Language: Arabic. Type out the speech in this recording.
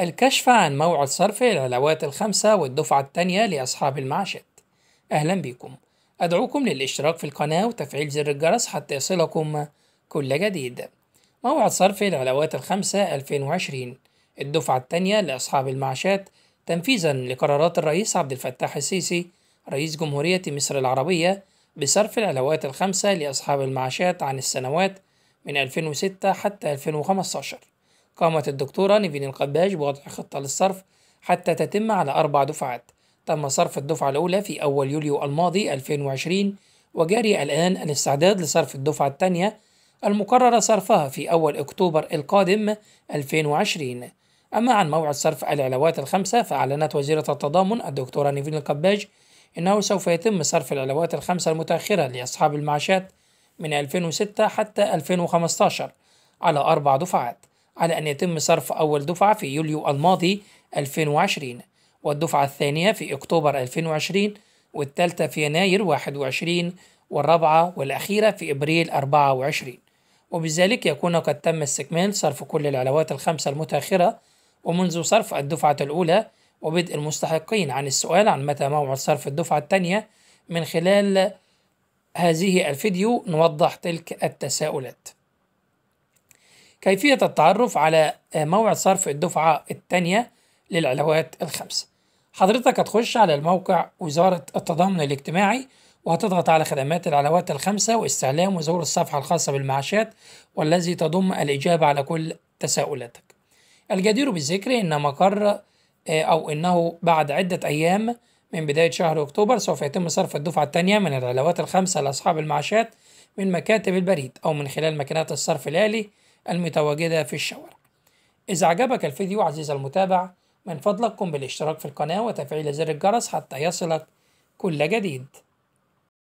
الكشف عن موعد صرف العلاوات الخمسة والدفعة الثانية لأصحاب المعاشات أهلا بكم أدعوكم للاشتراك في القناة وتفعيل زر الجرس حتى يصلكم كل جديد موعد صرف العلاوات الخمسة 2020 الدفعة الثانية لأصحاب المعاشات تنفيذا لقرارات الرئيس عبد الفتاح السيسي رئيس جمهورية مصر العربية بصرف العلاوات الخمسة لأصحاب المعاشات عن السنوات من 2006 حتى 2015 قامت الدكتورة نيفين القباش بوضع خطة للصرف حتى تتم على أربع دفعات تم صرف الدفعة الأولى في أول يوليو الماضي 2020 وجاري الآن الاستعداد لصرف الدفعة الثانية المقررة صرفها في أول أكتوبر القادم 2020 أما عن موعد صرف العلاوات الخمسة فأعلنت وزيرة التضامن الدكتورة نيفين القباج إنه سوف يتم صرف العلاوات الخمسة المتأخرة لأصحاب المعاشات من 2006 حتى 2015 على أربع دفعات على أن يتم صرف أول دفعة في يوليو الماضي 2020 والدفعة الثانية في أكتوبر 2020 والثالثة في يناير 21 والرابعة والأخيرة في إبريل 24 وبذلك يكون قد تم استكمال صرف كل العلاوات الخمسة المتأخرة ومنذ صرف الدفعة الأولى وبدء المستحقين عن السؤال عن متى موعد صرف الدفعة الثانية من خلال هذه الفيديو نوضح تلك التساؤلات كيفية التعرف على آه، موعد صرف الدفعة الثانية للعلاوات الخمسة حضرتك هتخش على الموقع وزارة التضامن الاجتماعي وهتضغط على خدمات العلاوات الخمسة واستعلام وزور الصفحة الخاصة بالمعاشات والذي تضم الإجابة على كل تساؤلاتك الجدير بالذكر أن مقر آه، أو أنه بعد عدة أيام من بداية شهر أكتوبر سوف يتم صرف الدفعة الثانية من العلاوات الخمسة لأصحاب المعاشات من مكاتب البريد أو من خلال مكنات الصرف الآلي المتواجدة في الشوارع إذا عجبك الفيديو عزيز المتابع من فضلك قم بالاشتراك في القناة وتفعيل زر الجرس حتى يصلك كل جديد